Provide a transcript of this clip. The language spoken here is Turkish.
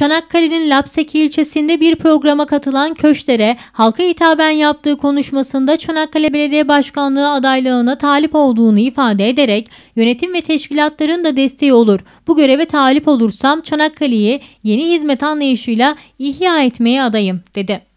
Çanakkale'nin Lapseki ilçesinde bir programa katılan köştere, halka hitaben yaptığı konuşmasında Çanakkale Belediye Başkanlığı adaylığına talip olduğunu ifade ederek yönetim ve teşkilatların da desteği olur. Bu göreve talip olursam Çanakkale'yi yeni hizmet anlayışıyla ihya etmeye adayım dedi.